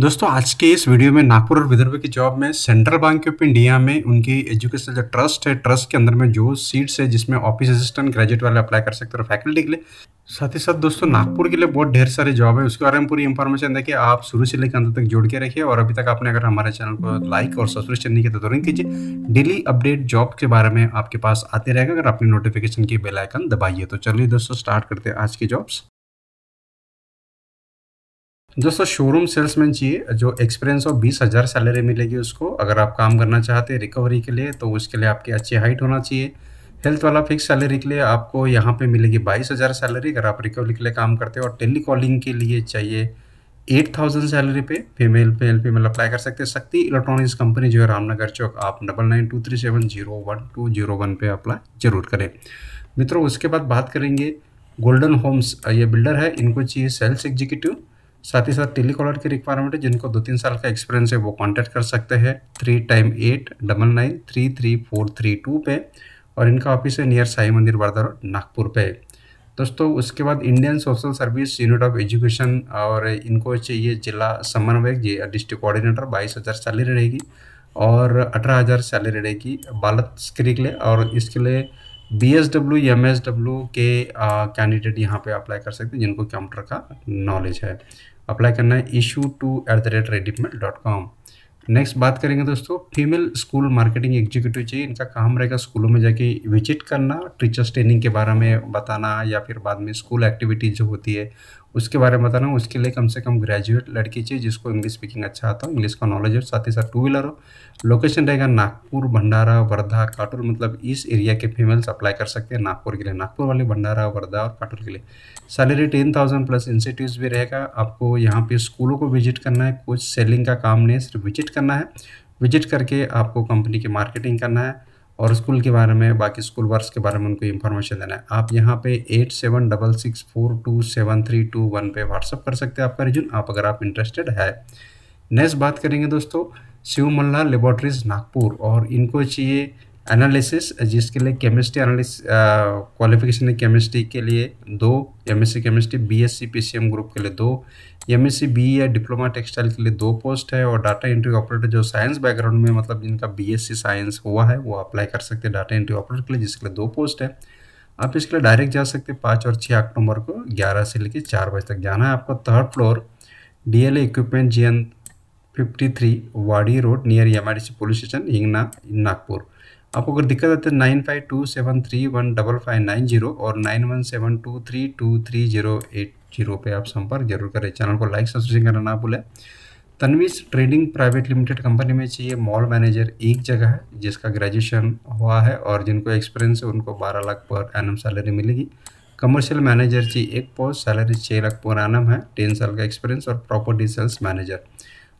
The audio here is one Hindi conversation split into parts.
दोस्तों आज के इस वीडियो में नागपुर और विदर्भ की जॉब में सेंट्रल बैंक ऑफ इंडिया में उनकी एजुकेशनल जो ट्रस्ट है ट्रस्ट के अंदर में जो सीट्स है जिसमें ऑफिस असिस्टेंट ग्रेजुएट वाले अप्लाई कर सकते हो फैकल्टी के लिए साथ ही साथ दोस्तों नागपुर के लिए बहुत ढेर सारे जॉब है उसके बारे में पूरी इन्फॉर्मेशन देखिए आप शुरू से लेकर अंत तक जोड़ के रखिए और अभी तक आपने अगर हमारे चैनल को लाइक और सब्सक्रिप्शन नहीं किया तो तुरंत कीजिए डेली अपडेट जॉब के बारे में आपके पास आते रहेगा अगर आपने नोटिफिकेशन की बेलाइकन दबाइए तो चलिए दोस्तों स्टार्ट करते हैं आज की जॉब्स दोस्तों शोरूम सेल्समैन चाहिए जो एक्सपीरियंस हो बीस हज़ार सैलरी मिलेगी उसको अगर आप काम करना चाहते हैं रिकवरी के लिए तो उसके लिए आपकी अच्छी हाइट होना चाहिए हेल्थ वाला फिक्स सैलरी के लिए आपको यहाँ पे मिलेगी बाईस हज़ार सैलरी अगर आप रिकवरी के लिए काम करते हो और टेली कॉलिंग के लिए चाहिए एट थाउजेंड सैलरी पे फीमेल एल फीमेल अप्लाई कर सकते हैं शक्ति इलेक्ट्रॉनिक्स कंपनी जो है रामनगर चौक आप double nine two three seven zero one two zero one पे अप्लाई जरूर करें मित्रों उसके बाद बात करेंगे गोल्डन होम्स ये बिल्डर है इनको चाहिए सेल्स एग्जीक्यूटिव साथ ही साथ टेलीकॉलर की रिक्वायरमेंट है जिनको दो तीन साल का एक्सपीरियंस है वो कॉन्टैक्ट कर सकते हैं three time eight double nine three three four three two पे और इनका ऑफिस है नियर साई मंदिर वर्धा रोड नागपुर पे दोस्तों उसके बाद Indian social service unit of education और इनको चाहिए जिला समन्वयक डिस्ट्रिक्ट कोऑर्डिनेटर बाईस हज़ार सैलरी रहेगी और अठारह हज़ार सैलरी रहेगी बालक के लिए और इसके लिए B S W M S W के कैंडिडेट यहाँ पे अप्लाई कर सकते हैं जिनको कंप्यूटर का नॉलेज है अप्लाई करना है इशू two at the rate ready mail dot com next बात करेंगे दोस्तों फीमेल स्कूल मार्केटिंग एग्जीक्यूटिव चाहिए इनका काम रहेगा स्कूलों में जाके विजिट करना टीचर्स ट्रेनिंग के बारे में बताना या फिर बाद में स्कूल एक्टिविटीज जो होती है उसके बारे में बता रहा हूँ उसके लिए कम से कम ग्रेजुएट लड़की चाहिए जिसको इंग्लिश स्पीकिंग अच्छा आता हो इंग्लिश का नॉलेज हो साथ ही साथ टू व्हीलर हो लोकेशन रहेगा नागपुर भंडारा वर्धा काटुर मतलब इस एरिया के फीमेल्स अप्लाई कर सकते हैं नागपुर के लिए नागपुर वाले भंडारा वर्धा और काटुर के लिए salary ten thousand plus institute भी रहेगा आपको यहाँ पे स्कूलों को विजिट करना है कुछ सेलिंग का काम नहीं सिर्फ विजिट करना है विजिट करके आपको कंपनी की मार्केटिंग करना है और स्कूल के बारे में बाकी स्कूल वर्ष के बारे में उनको इन्फॉर्मेशन देना है आप यहाँ पे eight seven double six four two seven three two one पे व्हाट्सअप कर सकते हैं आपका रिज्यूम आप अगर आप इंटरेस्टेड है नेक्स्ट बात करेंगे दोस्तों शिव मल्ला लेबॉर्ट्रीज नागपुर और इनको चाहिए एनालिसिस जिसके लिए केमिस्ट्री एनालिस क्वालिफिकेशन है केमिस्ट्री के लिए दो M S C chemistry B S C P C M group के लिए दो M S C B diploma textile के लिए दो पोस्ट है और डाटा एंट्री ऑपरेटर जो साइंस बैकग्राउंड में मतलब जिनका बी एस सी साइंस हुआ है वो अप्लाई कर सकते हैं डाटा एंट्री ऑपरेटर के लिए जिसके लिए दो पोस्ट है आप इसके लिए डायरेक्ट जा सकते हैं पाँच और छः अक्टूबर को ग्यारह से लेकर चार बजे तक जाना है आपको third floor D L equipment G N fifty three Wadi road near M I D C police station इंगना नागपुर आपको अगर दिक्कत आती है nine five two seven three one double five nine zero और nine one seven two three two three zero eight zero पे आप संपर्क जरूर करें चैनल को लाइक सब्सक्राइब करना ना भूलें तनवीज ट्रेडिंग प्राइवेट लिमिटेड कंपनी में चाहिए मॉल मैनेजर एक जगह है जिसका ग्रेजुएशन हुआ है और जिनको एक्सपीरियंस है उनको बारह लाख पर एनम सैलरी मिलेगी कमर्शियल मैनेजर चाहिए एक पोस्ट सैलरी छः लाख पर एनम है टेन साल का एक्सपीरियंस और प्रॉपर्टी सेल्स मैनेजर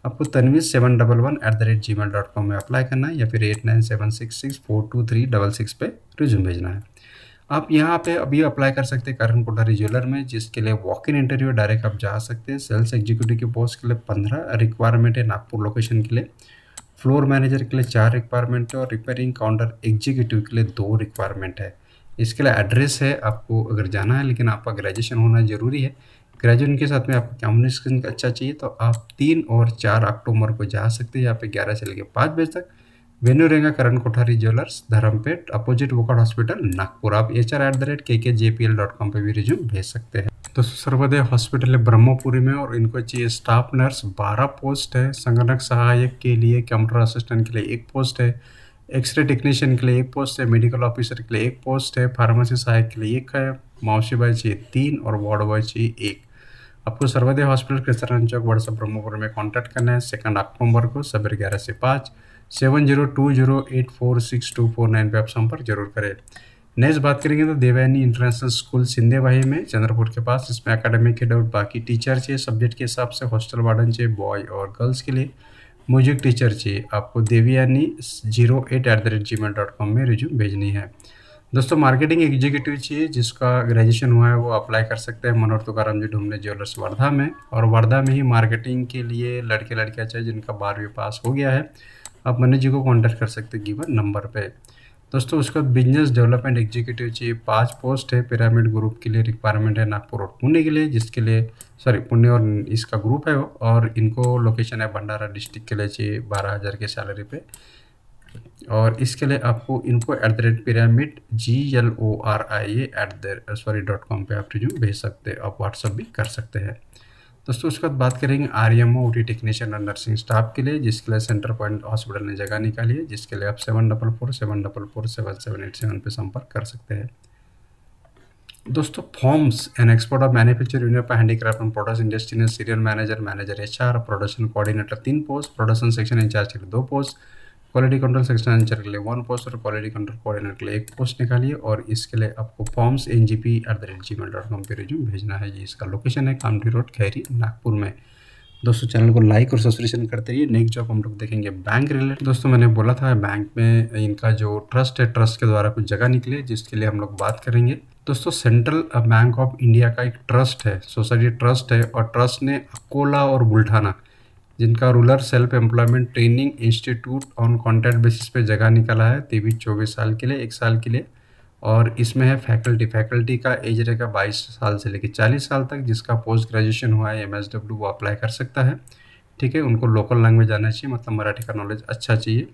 आपको Tanvir seven double one at the rate G mail dot com में अप्लाई करना है या फिर eight nine seven six six four two three double six पे रिज्यूम भेजना है आप यहाँ पे अभी अप्लाई कर सकते हैं करण कोटा रिज्यूलर में जिसके लिए वॉक इन इंटरव्यू डायरेक्ट आप जा सकते हैं सेल्स एग्जीक्यूटिव के पोस्ट के लिए पंद्रह रिक्वायरमेंट है नागपुर लोकेशन के लिए फ्लोर मैनेजर के लिए चार रिक्वायरमेंट है और रिपेयरिंग काउंटर एग्जीक्यूटिव के लिए दो रिक्वायरमेंट है इसके लिए एड्रेस है आपको अगर जाना है लेकिन आपका ग्रेजुएशन होना ज़रूरी है ग्रेजुएशन के साथ में आपको कम्युनिकेशन अच्छा चाहिए तो आप तीन और चार अक्टूबर को जा सकते हैं यहाँ पे ग्यारह से लेकर पाँच बजे तक वेन्यू रहेगा Karan Kothari jewellers Dharampeth opposite Wockhardt hospital Nagpur आप H R at the rate K K dot com पर भी रिज्यूम भेज सकते हैं तो सर्वोदय हॉस्पिटल है ब्रह्मपुरी में और इनको चाहिए स्टाफ नर्स बारह पोस्ट है संगणक सहायक के लिए कंप्यूटर असिस्टेंट के लिए एक पोस्ट है एक्सरे टेक्नीशियन के लिए एक पोस्ट है मेडिकल ऑफिसर के लिए एक पोस्ट है फार्मेसी सहायक के लिए एक है मावशी बाई चाहिए तीन और वार्ड बॉय चाहिए एक आपको सर्वोदय हॉस्पिटल कृष्णारायण चौक वाट्सअप ब्रह्मपुर में कॉन्टैक्ट करना है सेकंड अक्टूबर को सवेरे ग्यारह से पाँच seven zero two zero eight four six two four nine पर आप संपर्क जरूर करें नेक्स्ट बात करेंगे तो देवयानी इंटरनेशनल स्कूल सिंधेवाही में चंद्रपुर के पास इसमें अकेडमिक के डाउट बाकी टीचर चाहिए सब्जेक्ट के हिसाब से हॉस्टल वार्डन चाहिए बॉय और गर्ल्स के लिए म्यूजिक टीचर चाहिए आपको Devyani zero eight at the rate G mail dot com में रिज्यूम भेजनी है दोस्तों मार्केटिंग एग्जीक्यूटिव चाहिए जिसका ग्रेजुएशन हुआ है वो अप्लाई कर सकते हैं मनोहर तुकाराम जी ढूंढने ज्वेलर्स वर्धा में और वर्धा में ही मार्केटिंग के लिए लड़के लड़कियाँ चाहिए जिनका बारहवीं पास हो गया है आप मनोज जी को कॉन्टैक्ट कर सकते हैं गिवन नंबर पर दोस्तों उसके बाद बिजनेस डेवलपमेंट एग्जीक्यूटिव चाहिए पाँच पोस्ट है पिरामिड ग्रुप के लिए रिक्वायरमेंट है नागपुर और पुणे के लिए जिसके लिए सॉरी पुणे और इसका ग्रुप है और इनको लोकेशन है भंडारा डिस्ट्रिक्ट के लिए चाहिए बारह हज़ार के सैलरी पे और इसके लिए आपको इनको at the rate pyramid G L O R I A at the sorry dot com पर आप रिज्यूम भेज सकते हैं आप व्हाट्सअप भी कर सकते हैं दोस्तों उसके बाद बात करेंगे R M O T technician और नर्सिंग स्टाफ के लिए जिसके लिए सेंटर पॉइंट हॉस्पिटल ने जगह निकाली है जिसके लिए आप seven double four seven double four seven seven eight seven पर संपर्क कर सकते हैं दोस्तों forms an export of manufacture union पर हैंडीक्राफ्ट एंड प्रोडक्ट इंडस्ट्री ने serial manager manager H R production coordinator तीन पोस्ट प्रोडक्शन सेक्शन इंचार्ज के लिए दो post quality control section answer के लिए वन पोस्ट और क्वालिटी कंट्रोल कोऑर्डिनेटर के लिए एक पोस्ट निकालिए और इसके लिए आपको forms an G P at the rate G mail dot com पर रिज्यूम भेजना है ये इसका लोकेशन है कामठी रोड खैरी नागपुर में दोस्तों चैनल को लाइक और सब्सक्रिप्शन करते रहिए नेक्स्ट जॉब हम लोग देखेंगे बैंक रिलेटेड दोस्तों मैंने बोला था बैंक में इनका जो ट्रस्ट है ट्रस्ट के द्वारा कुछ जगह निकले जिसके लिए हम लोग बात करेंगे दोस्तों सेंट्रल बैंक ऑफ इंडिया का एक ट्रस्ट है सोसाइटी ट्रस्ट है और ट्रस्ट ने अकोला और बुल्ठाना जिनका rural self employment training institute on contract basis पे जगह निकाला है तेईस चौबीस साल के लिए एक साल के लिए और इसमें है फैकल्टी फैकल्टी का एज रहेगा बाईस साल से लेकर चालीस साल तक जिसका पोस्ट ग्रेजुएशन हुआ है एम वो अप्लाई कर सकता है ठीक है उनको लोकल लैंग्वेज आना चाहिए मतलब मराठी का नॉलेज अच्छा चाहिए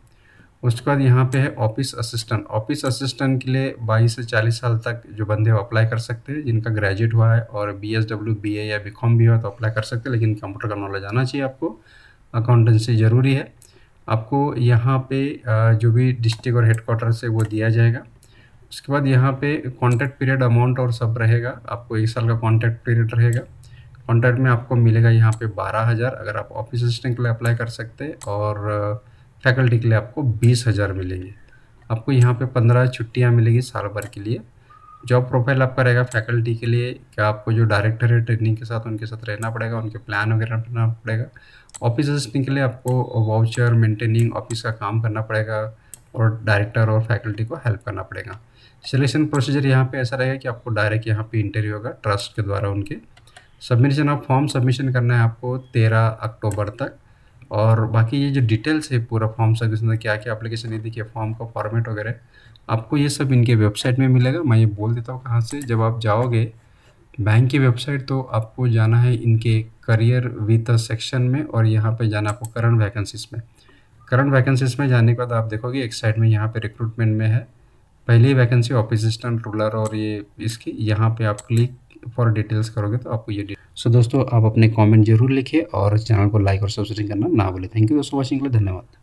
उसके बाद यहाँ पे है ऑफिस असिस्टेंट ऑफिस असिस्टेंट के लिए 22 से 40 साल तक जो बंदे अप्लाई कर सकते हैं जिनका ग्रेजुएट हुआ है और B S W B A या बी कॉम भी हुआ तो अप्लाई कर सकते हैं लेकिन कंप्यूटर का नॉलेज आना चाहिए आपको अकाउंटेंसी ज़रूरी है आपको यहाँ पे जो भी डिस्ट्रिक्ट और हेडकोार्टर से वो दिया जाएगा उसके बाद यहाँ पे कॉन्ट्रैक्ट पीरियड अमाउंट और सब रहेगा आपको एक साल का कॉन्ट्रैक्ट पीरियड रहेगा कॉन्ट्रैक्ट में आपको मिलेगा यहाँ पे बारह हज़ार अगर आप ऑफिस असिस्टेंट के लिए अप्लाई कर सकते हैं और फैकल्टी के लिए आपको बीस हज़ार मिलेंगे आपको यहाँ पे पंद्रह छुट्टियाँ मिलेगी साल भर के लिए जॉब प्रोफाइल आपका रहेगा फैकल्टी के लिए क्या आपको जो डायरेक्टर है ट्रेनिंग के साथ उनके साथ रहना पड़ेगा उनके प्लान वगैरह बनाना पड़ेगा ऑफिस असिस्टेंट के लिए आपको वाउचर मेंटेनिंग ऑफिस का काम करना पड़ेगा और डायरेक्टर और फैकल्टी को हेल्प करना पड़ेगा सिलेक्शन प्रोसीजर यहाँ पे ऐसा रहेगा कि आपको डायरेक्ट यहाँ पे इंटरव्यू होगा ट्रस्ट के द्वारा उनके सबमिशन ऑफ फॉर्म सबमिशन करना है आपको तेरह अक्टूबर तक और बाकी ये जो डिटेल्स है पूरा फॉर्म सर्विस जिसमें क्या क्या अप्लीकेशन है देखिए फॉर्म का फॉर्मेट वगैरह आपको ये सब इनके वेबसाइट में मिलेगा मैं ये बोल देता हूँ कहाँ से जब आप जाओगे बैंक की वेबसाइट तो आपको जाना है इनके करियर विथ सेक्शन में और यहाँ पर जाना आपको करंट वैकेंसीज में करंट वैकेंसीज में जाने के बाद आप देखोगे एक साइड में यहाँ पे रिक्रूटमेंट में है पहली वैकेंसी ऑफिस असिस्टेंट रूलर और ये इसकी यहाँ पे आप क्लिक फॉर डिटेल्स करोगे तो आपको ये सो दोस्तों आप अपने कमेंट जरूर लिखिए और चैनल को लाइक और सब्सक्राइब करना ना भूलें थैंक यू दोस्तों वॉचिंग के लिए धन्यवाद